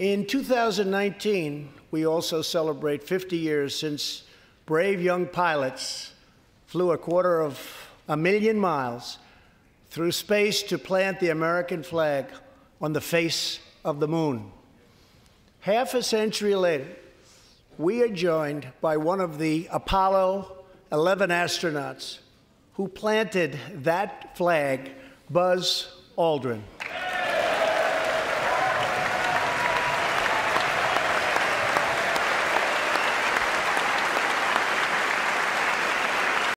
In 2019, we also celebrate 50 years since brave young pilots flew a quarter of a million miles through space to plant the American flag on the face of the moon. Half a century later, we are joined by one of the Apollo 11 astronauts who planted that flag, Buzz Aldrin.